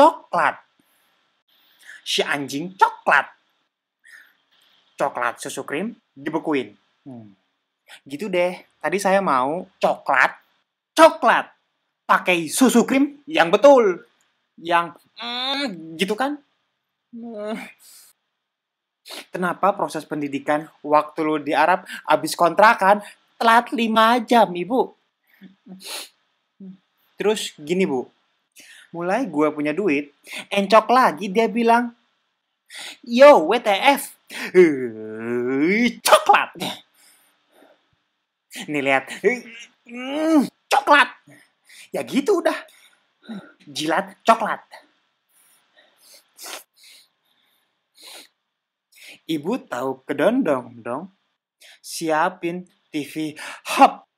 coklat. Si anjing coklat. Coklat susu krim dibekuin. Hmm. Gitu deh. Tadi saya mau coklat, coklat. Pakai susu krim yang betul. Yang hmm, gitu kan. Hmm. Kenapa proses pendidikan waktu lu di Arab abis kontrakan telat 5 jam, Ibu? Terus gini, Bu. Mulai gue punya duit, encok lagi dia bilang, Yo, WTF, coklat. Nih lihat, mm, coklat. Ya gitu udah, jilat coklat. Ibu tahu kedondong dong, siapin TV hop